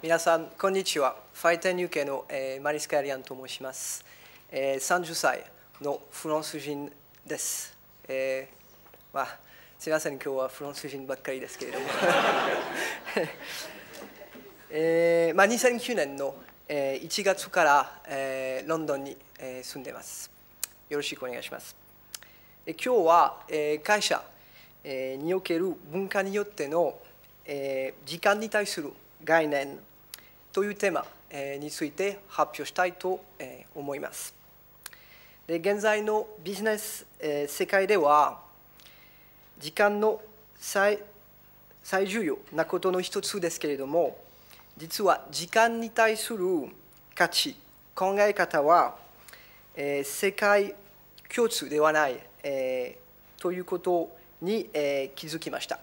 皆さん、こんにちは。ファイテン UK の、えー、マリスカ・エリアンと申します、えー。30歳のフランス人です。えーまあ、すみません、今日はフランス人ばっかりですけれども。えーまあ、2009年の、えー、1月から、えー、ロンドンに、えー、住んでます。よろしくお願いします。え今日は、えー、会社、えー、における文化によっての、えー、時間に対する概念というテーマについて発表したいと思います。で現在のビジネス世界では時間の最最重要なことの一つですけれども実は時間に対する価値考え方は、え世界共通ではない、えということに、え気づきました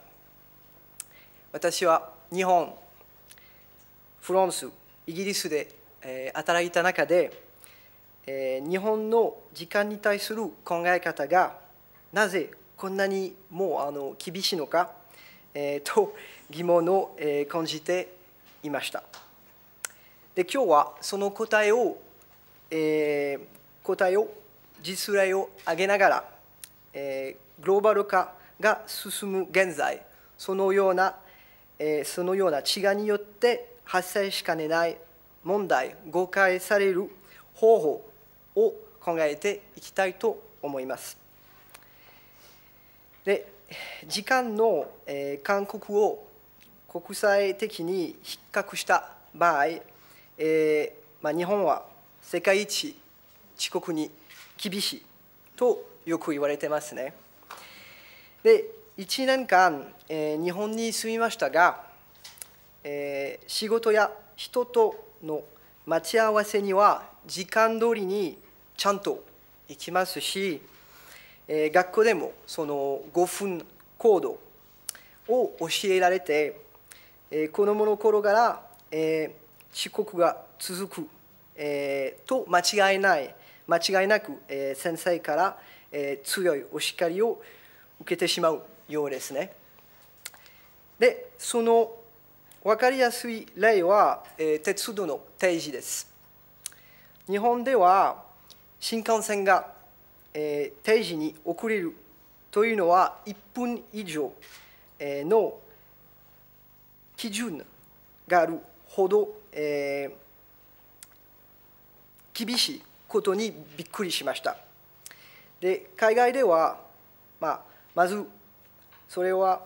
私は日本フランスイギリスで、え働いた中で、え日本の時間に対する考え方がなぜこんなにもうあの厳しいのか、えと疑問を、え感じていましたで今日はその答えを、えー、答えを実例を挙げながら、えー、グローバル化が進む現在そのような、えー、そのような違いによって発生しかねない問題誤解される方法を考えていきたいと思います。で時間の、え勧告を国際的に比較した場合、えー、まあ、日本は世界一遅刻に厳しいとよく言われてますね。で1年間、えー、日本に住みましたがえー、仕事や人との待ち合わせには時間通りにちゃんと行きますし、えー、学校でもその5分行動を教えられて、えー、子どもの頃から、えー、遅刻が続く、えー、と間違いない間違いなく、えー、先生から、えー、強いお叱りを受けてしまうようですね。でその分かりやすい例は、えー、鉄道の定時です。日本では新幹線が、えー、定時に遅れるというのは1分以上、えー、の基準があるほど、えー、厳しいことにびっくりしました。で海外では、まあ、まずそれは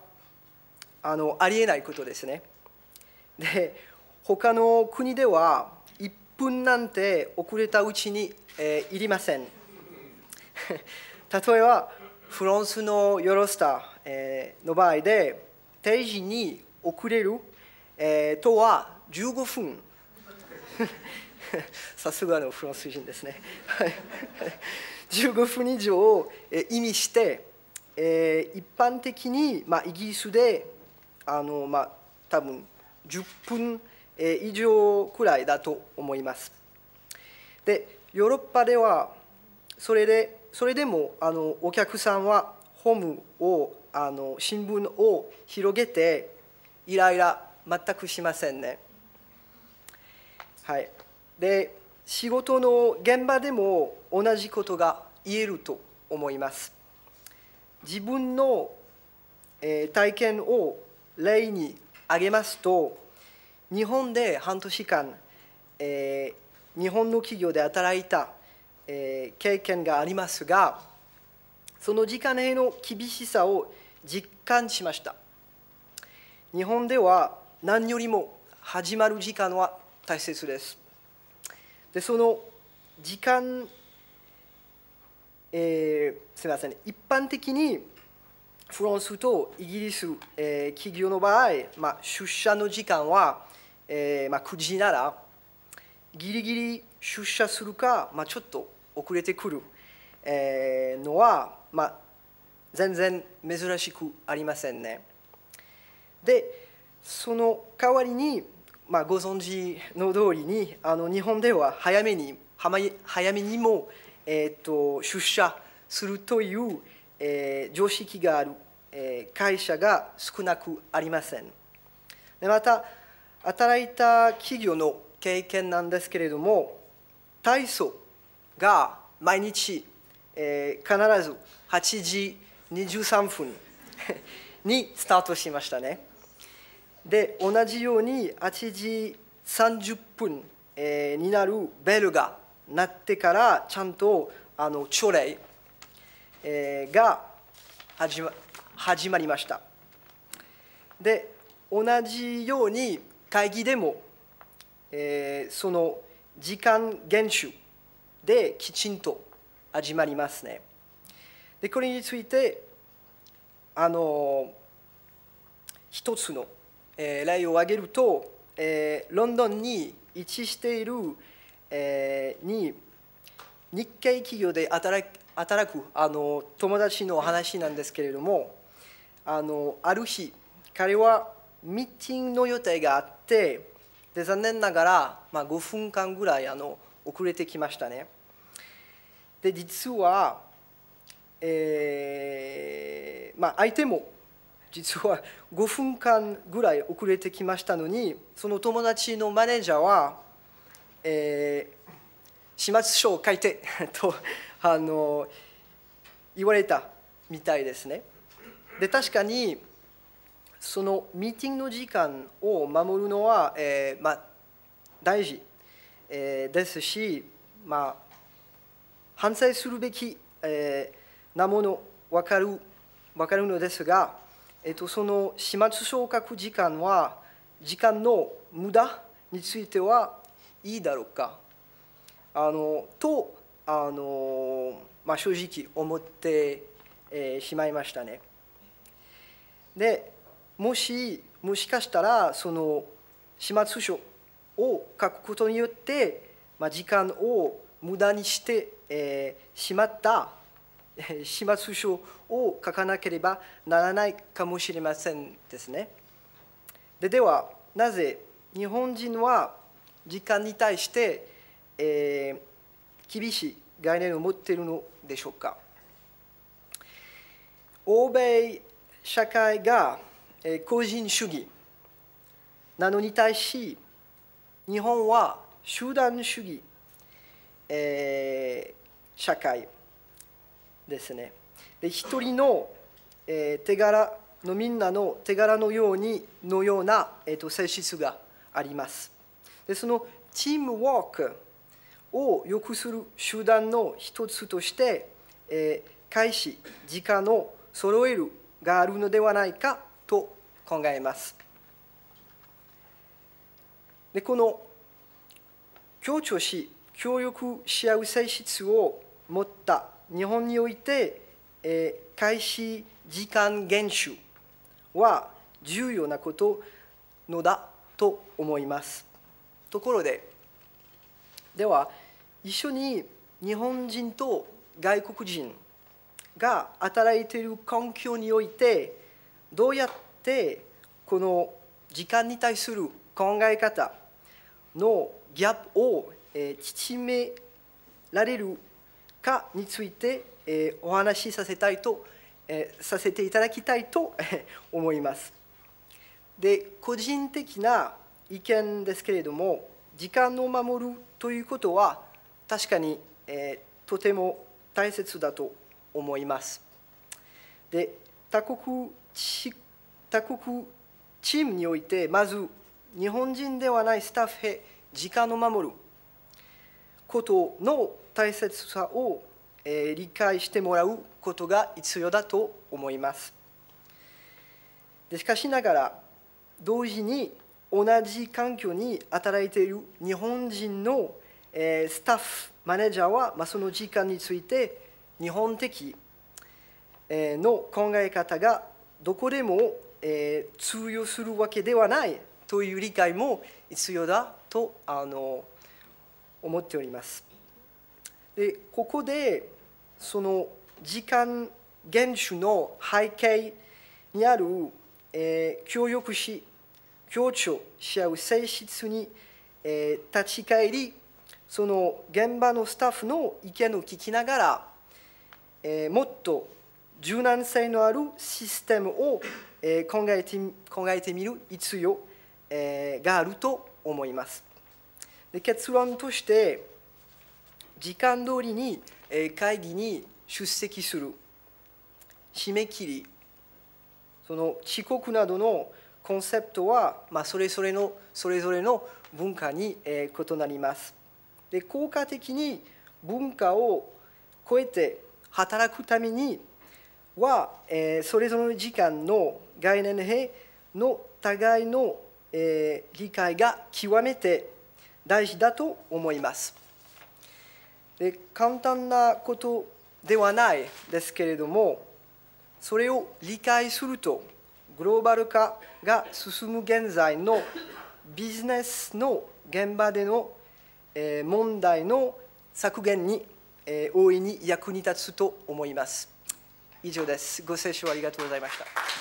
あのありえないことですね。で他の国では1分なんて遅れたうちに、えー、いりません 例えばフランスのヨーロスター、えー、の場合で定時に遅れる、えー、とは15分 さすがのフランス人ですね15 分以上を意味して、えー、一般的に、まあ、イギリスであの、まあ、多分10分以上くらいだと思います。でヨーロッパではそれでそれでもあのお客さんはホームをあの新聞を広げてイライラ全くしませんね。はい、で仕事の現場でも同じことが言えると思います。自分の、え体験を例に挙げますと日本で半年間、えー、日本の企業で働いた、えー、経験がありますがその時間への厳しさを実感しました日本では何よりも始まる時間は大切ですでその時間、えー、すみません一般的にフランスとイギリス、えー、企業の場合、まあ、出社の時間は、えーまあ、9時ならギリギリ出社するか、まあ、ちょっと遅れてくる、えー、のは、まあ、全然珍しくありませんね。でその代わりに、まあ、ご存知の通りにあの日本では早めに早めにも、えーと、と出社するというえー、常識がある、えー、会社が少なくありませんでまた働いた企業の経験なんですけれども体操が毎日、えー、必ず8時23分 にスタートしましたねで同じように8時30分、えー、になるベルが鳴ってからちゃんとあの朝礼えー、が始ま始まりましたで同じように会議でも、えー、その時間厳守できちんと始まりますねでこれについてあの一つの、えー、例を挙げると、えー、ロンドンに位置している、えー、に日系企業で働くあの友達の話なんですけれどもあのある日彼はミーティングの予定があってで残念ながら、まあ、5分間ぐらいあの遅れてきましたね。で実は、えーまあ、相手も実は5分間ぐらい遅れてきましたのにその友達のマネージャーは、えー、始末書を書いて とあの言われたみたいですね。で確かにそのミーティングの時間を守るのは、えー、まあ、大事、えー、ですし、まあ、反省するべき、えー、なもの分かる分かるのですが、えーと、とその始末書を書く時間は時間の無駄についてはいいだろうかあのとあの、まあ、正直思って、えー、しまいましたね。でもしもしかしたらその始末書を書くことによって、まあ、時間を無駄にして、えー、しまった始末書を書かなければならないかもしれませんですね。でではなぜ日本人は時間に対してえー、厳しい概念を持っているのでしょうか欧米社会が個人主義なのに対し日本は集団主義、えー、社会ですねで一人の、えー、手柄のみんなの手柄のようにのような、えーと性質がありますでそのチームワークを良くする手段の一つとして、えー、開始時間を揃えるがあるのではないかと考えます。でこの協調し協力し合う性質を持った日本において、えー、開始時間厳守は重要なことのだと思います。ところででは一緒に日本人と外国人が働いている環境においてどうやってこの時間に対する考え方のギャップを縮められるかについてお話しさせたいとさせていただきたいと思います。で個人的な意見ですけれども時間を守るということは確かに、えー、とても大切だと思います。で他国他国チームにおいてまず日本人ではないスタッフへ時間を守ることの大切さを、えー、理解してもらうことが必要だと思います。でしかしながら同時に同じ環境に働いている日本人の、えスタッフマネージャーは、まあ、その時間について日本的、えの考え方がどこでも、え通用するわけではないという理解も必要だとあの思っております。でここでその時間厳守の背景にある、えー、協力し強調し合う性質に、えー、立ち返りその現場のスタッフの意見を聞きながら、えー、もっと柔軟性のあるシステムを、えー、考えて考えてみる必要、えー、があると思います。で結論として時間通りに、えー、会議に出席する締め切りその遅刻などのコンセプトは、まあ、それぞれのそれぞれの文化に、えー、異なります。で効果的に文化を超えて働くためには、えー、それぞれの時間の概念兵の互いの、えー、理解が極めて大事だと思います。で簡単なことではないですけれどもそれを理解するとグローバル化が進む現在のビジネスの現場での問題の削減に大いに役に立つと思います。以上です。ご清聴ありがとうございました。